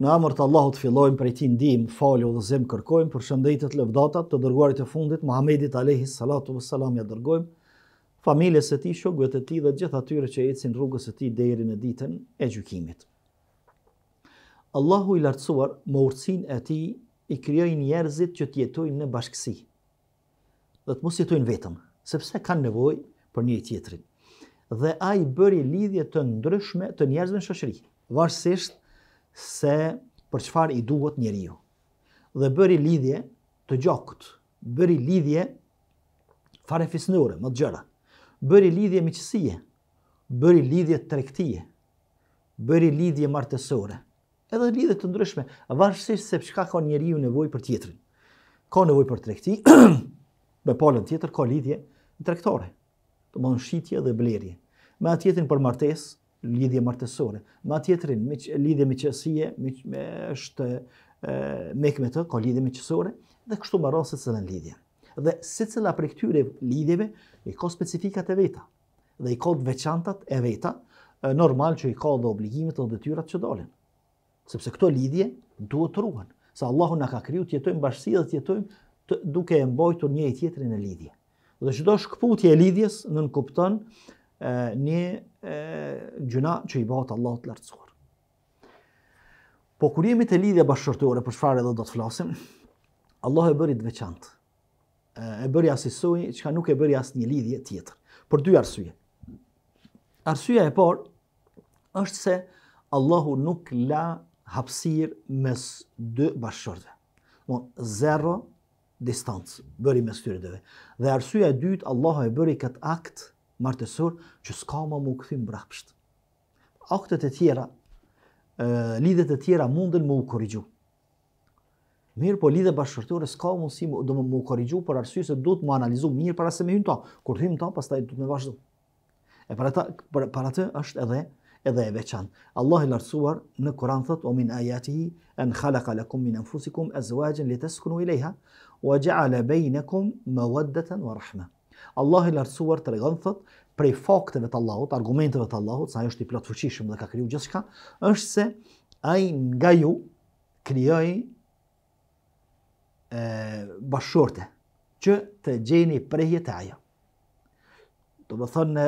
Në amër të Allahut fillojmë prej ti ndihmë, falë dhe zemë kërkojmë, për shëndetit lëvdatat të dërguarit të fundit, Muhammedit Alehi Salatu vë Salam ja dërgojmë, familjes e ti, shokve të ti dhe gjithë atyre që ecin rrugës e ti deri në ditën e gjykimit. Allahu i lartësuar, më e ti i kryoj njerëzit që tjetojnë në bashkësi, dhe të mos jetojnë vetëm, sepse kanë nevoj për një tjetërin. Dhe a i bëri lidhje të ndryshme të njerëzve në shëshri, varsisht se për qëfar i duhet njeri ju. Dhe bëri lidhje të gjokët, bëri lidhje fare fisnure, më të gjëra, bëri lidhje miqësie, bëri lidhje të bëri lidhje martesore, edhe lidhje të ndryshme, varësisht se çka ka njeri ju nevoj për tjetërin. Ka nevoj për trekti, me polën tjetër ka lidhje të rektore, të mënë shqitje dhe blerje. Me atjetin për martesë, lidhje martesore. Ma tjetërin, miq, lidhje me qësie, miq, me është me këmë të, ka lidhje me qësore, dhe kështu më rrasë se cilën lidhje. Dhe se cila për këtyre lidhjeve, i ka specifikat e veta, dhe i ka të veçantat e veta, normal që i ka dhe obligimet dhe detyrat që dolin. Sepse këto lidhje duhet të ruhen. Sa Allahu na ka kriju të jetojmë bashkësi dhe të duke e mbajtur një i tjetrin në lidhje. Dhe çdo shkëputje e lidhjes nënkupton një gjuna që i bëhet Allahu të lartësuar. Po kur jemi te lidhja bashkëshortore për çfarë edhe do të flasim, Allah e bëri të veçantë. E bëri asisoj çka nuk e bëri asnjë lidhje tjetër. Për dy arsye. Arsyeja e parë është se Allahu nuk la hapësirë mes dy bashkëshortëve. Mo zero distancë bëri mes tyre dhe. Dhe arsyeja e dytë Allahu e bëri kët akt martesor që s'ka më u këthi më brapsht. Aktet e tjera, e, lidet e tjera mundën më u korrigju. Mirë po lidhe bashkërtore s'ka mundësi më, do më më korrigju për arsye se duhet më analizu mirë para se me hynë ta. Kur hynë ta, pas taj të me vazhdo. E para, ta, para, para të është edhe edhe e veçan. Allah i lartësuar në Koran thot, o min ajatihi, en khalaka lakum min enfusikum, e zëvajgjen li s'kunu i lejha, o gjaale bejnekum me vëddeten rahmet. Allah i lartësuar të regon prej fakteve të Allahut, argumenteve të Allahut, sa është i plot dhe ka kriju gjithë është se ai nga ju krijoi e bashorte që të gjeni prehje të ajo. Do të thonë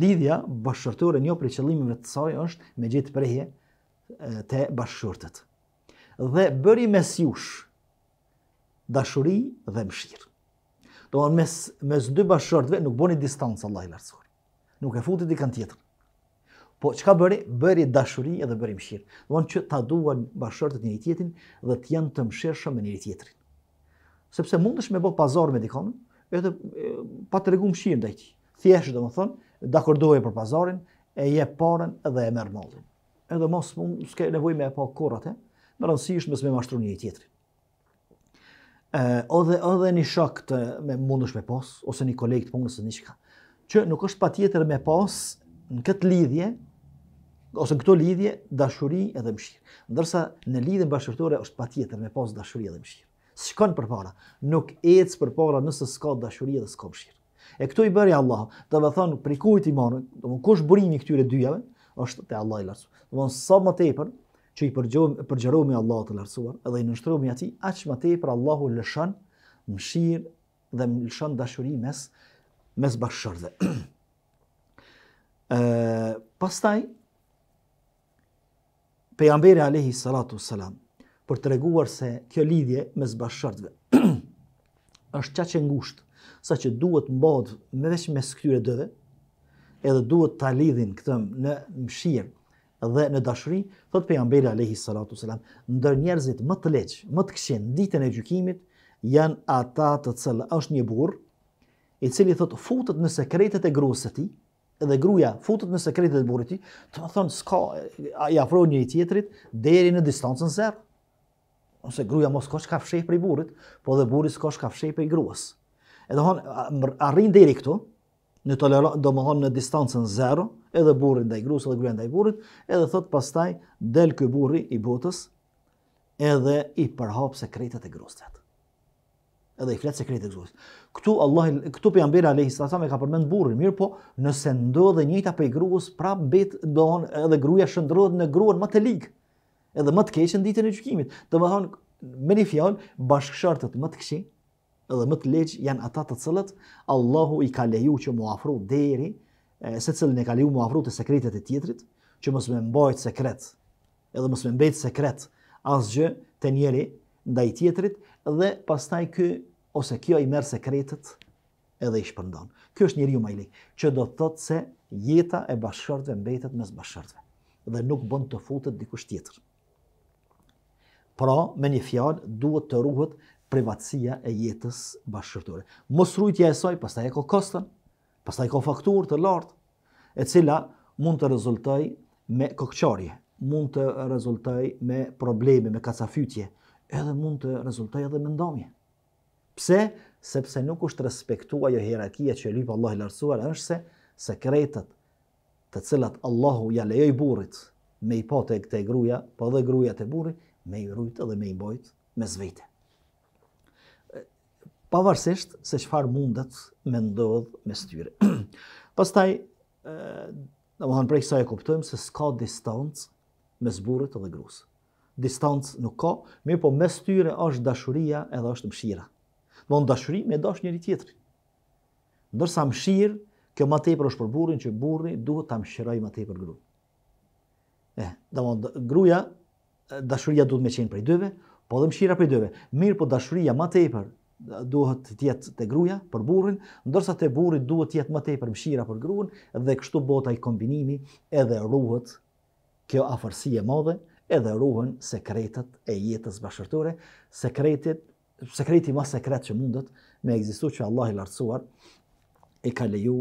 lidhja bashërtore një prej qëllimeve të saj është me gjithë prehje të bashkëshortet. Dhe bëri mes jush dashuri dhe mëshirë. Do me mes, mes dy bashkërtve nuk bëni distancë, Allah i lartësori. Nuk e futet i kan tjetër. Po çka bëri? Bëri dashuri edhe bëri mëshirë. Do që ta duan bashkërtët njëri tjetrin dhe të janë të mëshirshëm me njëri tjetrin. Sepse mundesh me bë pazar me dikon, edhe pa tregu mëshirë ndaj tij. Thjesht domethënë, dakordoje për pazarin, e jep parën dhe e merr mallin. Edhe mos mund s'ke nevojë me pa kurrat, me rëndësi është mes me mashtruni njëri tjetrin. Uh, odhe, odhe një shok të me mundosh me pos, ose një kolegë të punës të një shka, që nuk është pa tjetër me pos në këtë lidhje, ose në këto lidhje, dashuri edhe mshirë. Ndërsa në lidhje bashkërtore është pa tjetër me pos dashuri edhe mshirë. Shkon për para, nuk ecë për para nëse s'ka dashuri edhe s'ka mshirë. E këto i bëri Allah, të dhe thonë, prikujt i manë, të më kush burimi këtyre dyjave, është të Allah i lartësu. Të sa më tepër, që i përgjëro me Allah të lartësuar edhe i nështëro ati, aqë më te për Allahu lëshan mëshirë dhe lëshan dashuri mes, mes bashkëshërve. pastaj, pejambere Alehi Salatu Salam, për të reguar se kjo lidhje mes bashkëshërve, është qa që ngushtë, sa që duhet mbodhë me veç mes këtyre dëve, edhe duhet të lidhin këtëm në mëshirë, dhe në dashuri, thot pejgamberi alayhi salatu sallam, ndër njerëzit më të leq, më të këqen ditën e gjykimit janë ata të cilë është një burr, i cili thot futet në sekretet e gruas së tij, dhe gruaja futet në sekretet e burrit të tij, do të thonë s'ka i afro një tjetrit deri në distancën zer. Ose gruaja mos ka shkaf për për burrit, po dhe burri s'ka shkaf shef për gruas. Edhe hon arrin deri këtu, në tolerant, do më honë në distancën zero, edhe burin dhe i grusë edhe gruja dhe i burit, edhe thot pastaj del kë burri i botës edhe i përhap sekretet e jetë, Edhe i fletë sekretet e grusët. Këtu, Allah, këtu për jam bira Alehi Sasam e ka përmend burri, mirë po nëse ndodhe njëta për i grusë, pra betë do honë edhe gruja shëndrodhë në gruën më të ligë, edhe më të keqën ditën e gjukimit. Do më honë, me një fjallë, bashkëshartët më të këshinë, edhe më të leqë janë ata të cilët Allahu i ka leju që mu afru deri, se cilën e ka leju mu afru të sekretet e tjetrit, që mësë me mbajt sekret, edhe mësë me mbajt sekret asgjë të njeri nda i tjetrit, dhe pastaj kë, ose kjo i merë sekretet edhe i shpërndon. Kjo është njeri ju majlik, që do të se jeta e bashkërtve mbetet mes bashkërtve, dhe nuk bënd të futet dikush tjetër. Pra, me një fjalë, duhet të ruhet privatësia e jetës bashkëshortore. Mos e saj, pastaj e ka kostën, pastaj ka fakturë të lartë, e cila mund të rezultoj me kokqarje, mund të rezultoj me probleme, me kacafytje, edhe mund të rezultoj edhe me ndomje. Pse? Sepse nuk është respektua jo hierarkia që lypë Allah i lartësuar, është se sekretet të cilat Allahu ja lejoj burit me i pote këte gruja, po dhe gruja të burit, me i rujtë dhe me i bojtë me zvejtë pavarësisht se qëfar mundet me ndodhë me styre. Pastaj, në më hanë prej kësa e kuptojmë se s'ka distancë me zburët dhe grusë. Distancë nuk ka, mirë po me styre është dashuria edhe është mshira. Në në dashuri me dash njëri tjetëri. Ndërsa mshirë, kjo ma tepër është për burin që burin duhet të mshiraj ma tepër gru. E, dhe më gruja, dashuria duhet me qenë prej dyve, po dhe mshira prej dyve. Mirë po dashuria ma tepër duhet të jetë të gruja për burrin, ndërsa të burri duhet të jetë më tepër mshira për gruën dhe kështu bota i kombinimi edhe ruhet kjo afërsi e madhe, edhe ruhen sekretet e jetës bashkëtorë, sekretet sekreti më sekret që mundet me ekzistuar që Allah i lartësuar e ka leju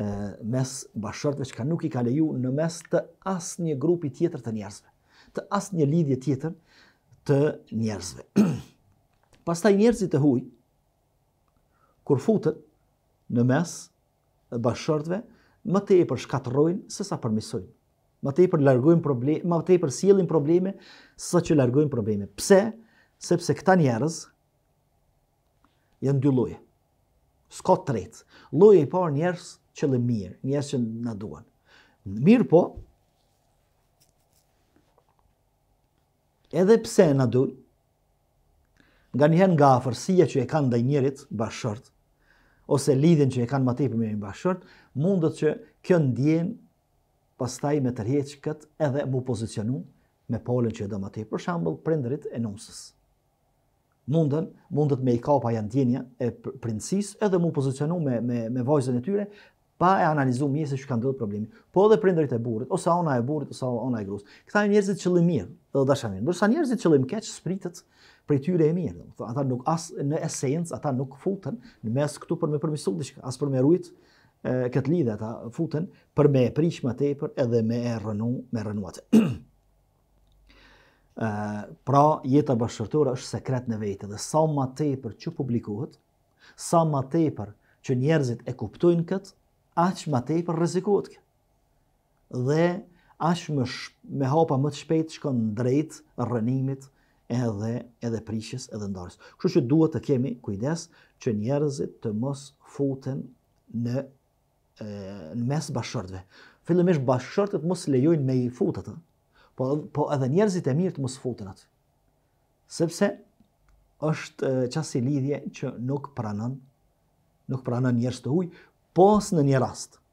e, mes bashkërtve që ka nuk i ka leju në mes të asë një grupi tjetër të njerëzve, të asë një lidhje tjetër të njerëzve. Pastaj njerëzit e hujë, kur futet në mes e bashërtve, më tepër shkatërrojnë se sa përmisojnë. Më tepër largojnë probleme, më tepër sjellin probleme se sa që largojnë probleme. Pse? Sepse këta njerëz janë dy lloje. S'ka tretë. Lloji i parë njerëz që lë mirë, njerëz që na duan. Mirë po. Edhe pse na duan, nganjëherë nga afërsia që e kanë ndaj njerit bashkërt, ose lidhen që e kanë matej për me i mundet mundët që kjo ndjenë pas taj me tërjeq këtë edhe mu pozicionu me polën që e dhe matej për shembull prindrit e nëmsës. Mundën, mundët me i kapa janë djenja e prindsis edhe mu pozicionu me, me, me vojzën e tyre pa e analizu mjë se që kanë dhëtë problemi. Po edhe prindrit e burit, ose ona e burit, ose ona e grusë. Këta e njerëzit që lëmijen dhe dhe dhe njerëzit që lëmkeq, spritët, prej tyre e mirë. Do ata nuk as në esencë ata nuk futen në mes këtu për me përmirësu diçka, as për me ruajt këtë lidhje ata futen për me prish më tepër edhe me rënu, me rënuat. Ë pra jeta bashkërtura është sekret në vetë dhe sa më tepër që publikohet, sa më tepër që njerëzit e kuptojnë këtë, aq më tepër rrezikohet këtë, Dhe aq më me hapa më të shpejtë, shkon drejt rënimit, edhe edhe prishjes edhe ndarës. Kështu që duhet të kemi kujdes që njerëzit të mos futen në në mes bashkëshortëve. Fillimisht bashkëshortët mos lejojnë me i fut atë. Po po edhe njerëzit e mirë të mos futen atë. Sepse është çasi lidhje që nuk pranon nuk pranon njerëz të huaj pos në një rast. ë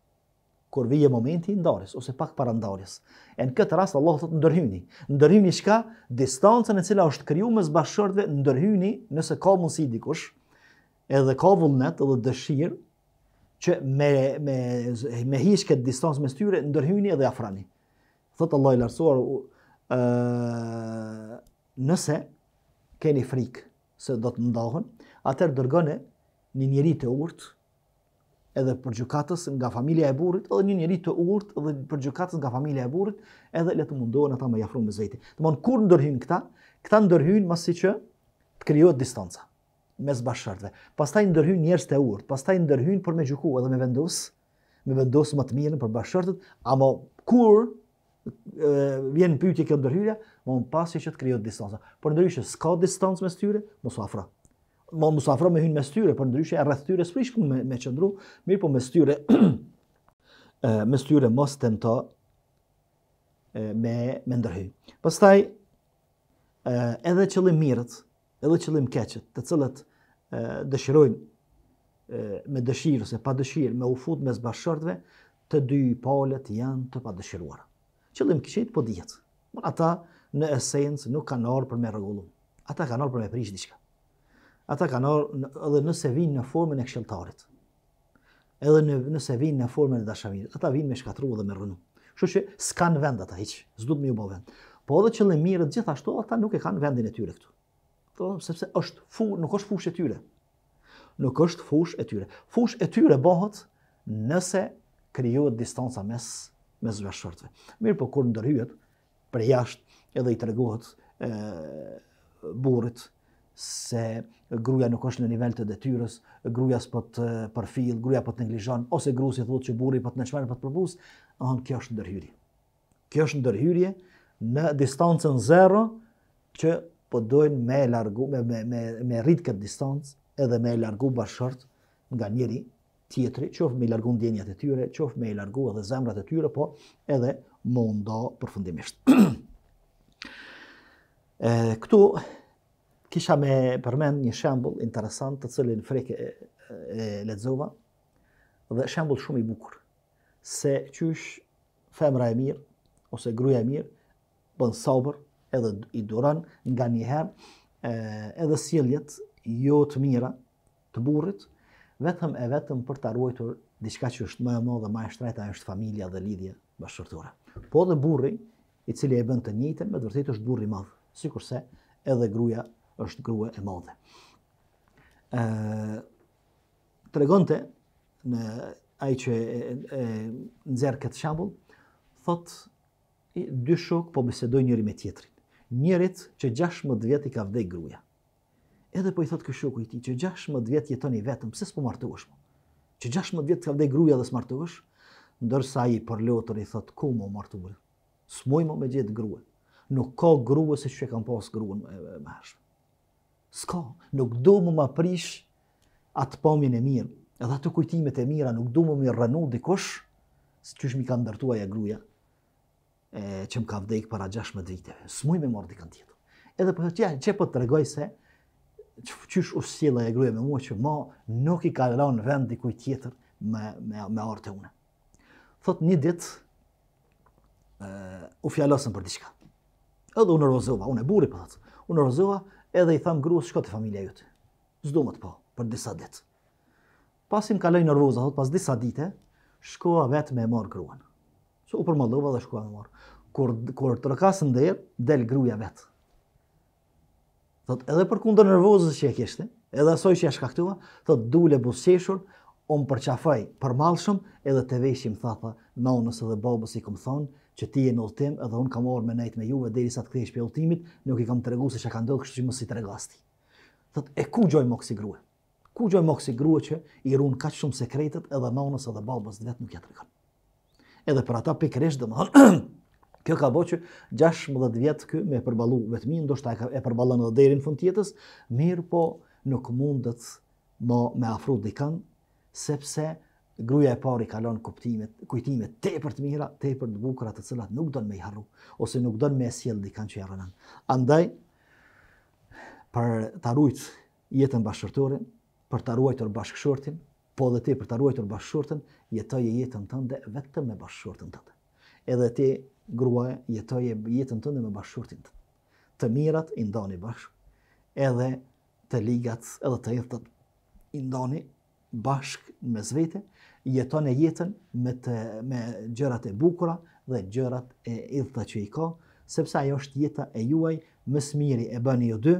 kur vije momenti i ndarjes ose pak para ndarjes. En kët rast Allah thotë ndërhyni. Ndërhyni çka? Distancën e cila është krijuar mes bashkëshortëve, ndërhyni nëse ka mundsi dikush, edhe ka vullnet edhe dëshirë që me me me hiq kët distancë mes tyre, ndërhyni edhe afrani. Thotë Allah i lartësuar, ë nëse keni frikë se do të ndahen, atëherë dërgoni një njerëz të urtë edhe për gjukatës nga familja e burit, edhe një njeri të urt edhe për gjukatës nga familja e burit, edhe le të mundohen ata me jafru me zveti. Të kur ndërhyn këta, këta ndërhyn masi që të kryohet distanca mes bashkërtve. Pastaj ndërhyn njerëz të urt, pastaj ndërhyn për me gjuku edhe me vendos, me vendos më të mirën për bashkërtët, ama kur vjen pyetje kjo ndërhyrja, pas pasi që të krijohet distanca. Por ndryshe s'ka distancë mes tyre, mos u më musafro me hynë me styre, për ndryshe e rrëth tyre sfrish pun me, me qëndru, mirë po me styre, me styre mos të nëto me, me ndërhy. Pastaj, edhe qëllim mirët, edhe qëllim keqët, të cëllët dëshirojnë me dëshirë ose pa dëshirë, me ufut me zbashërtve, të dy palet janë të pa dëshiruara. Qëllim keqit po dihet. Ata në esencë nuk kanë orë për me rregullu. Ata kanë orë për me prish diçka ata kanë edhe nëse vinë në formën e këshilltarit. Edhe në nëse vinë në formën e dashamirit, ata vinë me shkatru dhe me rrënuar. Kështu që s'kan vend ata hiç, s'duhet më u bo vend. Po edhe që në mirë gjithashtu ata nuk e kanë vendin e tyre këtu. Po, sepse është fu, nuk është fush e tyre. Nuk është fush e tyre. Fush e tyre bëhet nëse krijohet distanca mes mes zhavorëve. Mirë, po kur ndërhyet, për jashtë edhe i treguohet ë burrit se gruja nuk është në nivel të detyrës, gruja s'po të përfill, gruja po të neglizhon ose gruas i thotë që burri po të në çmen po të përbus, ahon kjo është ndërhyrje. Kjo është ndërhyrje në distancën zero që po doin me largu me me me, me rrit këtë distancë edhe me largu bashkërt nga njëri tjetri, qoftë me largu ndjenjat e tyre, qoftë me largu edhe zemrat e tyre, po edhe mundo përfundimisht. e, këtu kisha me përmend një shembull interesant të cilin frek e, e lexova dhe shembull shumë i bukur se qysh femra e mirë ose gruaja e mirë bën sabër edhe i duron nga një herë edhe sjelljet jo të mira të burrit vetëm e vetëm për ta ruajtur diçka që është më e madhe më e shtrejta është familja dhe lidhja bashkëtorë. Po dhe burri i cili e bën të njëjtën me të vërtetë është burri i madh, sikurse edhe gruaja është grua e madhe. ë tregonte në ai që e, e këtë shambull, thot dy shok po bisedojnë njëri me tjetrin. Njërit që 16 vjet i ka vdej gruaja. Edhe po i thot kë shoku i tij që 16 vjet jetoni vetëm, pse s'po martohesh më? Që 16 vjet ka vdej gruaja dhe s'martohesh? Ndërsa ai për lotër i thot ku më martuar? S'moj më me gjithë grua. Nuk ka grua se që e kam pas gruën e, e, s'ka, nuk do mu më prish atë pëmjën e mirë, edhe atë kujtimet e mira, nuk do mu më rënu dikosh, së qysh mi ka ndërtuaj e gruja, e, që më ka vdekë para 16 viteve, s'muj me mërë dikën tjetër. Edhe për tja, që po të regoj se, që qysh usilë e gruja me mua, që ma nuk i ka lanë vend dikuj tjetër me, me, me orë të une. Thot një ditë, u fjallosën për diçka. Edhe unë rëzova, unë e buri për atë. Unë rozova, edhe i tham gruas shko te familja jote. S'do më të po për disa ditë. Pasim kaloi nervoza, thot pas disa dite, shkoa vetë me mor gruan. Su u përmallova dhe shkoa me mor. Kur kur trokasën der, del gruaja vet. Thot edhe për kundër nervozës që e kishte, edhe asoj që ja shkaktua, thot dule buzëshur, un përqafoj përmallshëm edhe te veshim thatha, nonës edhe babës i kum thon, që ti je në ultim edhe unë kam orë me nejtë me juve dhe i sa të kthejsh për ultimit, nuk i kam të regu se që ka ndohë kështu që mësë i të regasti. Tëtë e ku gjoj më kësi grue? Ku gjoj më kësi grue që i runë kaqë shumë sekretet edhe maunës edhe babës dhe vetë nuk jetë rëkan? Edhe për ata pikrish dhe më kjo ka bo që 16 vjetë kjo me përbalu vetëmi, ndoshta e, e përbalu në dhe deri në fund tjetës, mirë po nuk mundet më me afru dikan, sepse gruaja e parë kalon kuptimet, kujtimet tepër të mira, tepër të bukura të cilat nuk don me i harru ose nuk don me sjell di kanë që rënë. Andaj për ta ruajtur jetën bashkëshortin, për ta ruajtur bashkëshortin, po edhe ti për ta ruajtur bashkëshortin, jetoje jetën tënde vetëm me bashkëshortin tënde. Edhe ti gruaja jetoje jetën tënde me bashkëshortin tënde. Të mirat i ndani bashkë, edhe të ligat, edhe të jetët i ndani bashkë me zvete, jeton e jetën me të, me gjërat e bukura dhe gjërat e idhta që i ka, sepse ajo është jeta e juaj, më së miri e bëni ju dy,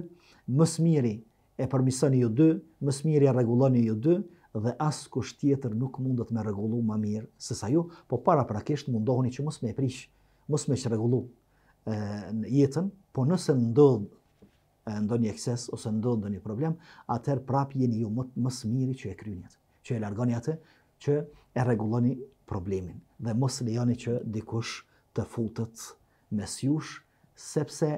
më së miri e përmisoni ju dy, më së miri e rregulloni ju dy dhe as kusht tjetër nuk mundet me rregullu më mirë se sa ju, po para prakisht mundohuni që mos më e prish, mos më shrregullu në jetën, po nëse ndodh ndonjë ekses ose ndodh ndonjë problem, atëherë prap jeni ju më më së miri që e kryeni atë që e largoni atë, që e rregulloni problemin dhe mos lejoni që dikush të futët mes jush, sepse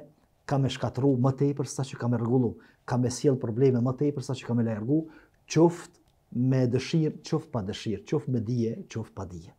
ka me shkatru më tepër sa që ka me regullu, ka me siel probleme më tepër sa që ka me lejërgu, qoftë me dëshirë, qoftë pa dëshirë, qoftë me dije, qoftë pa dije.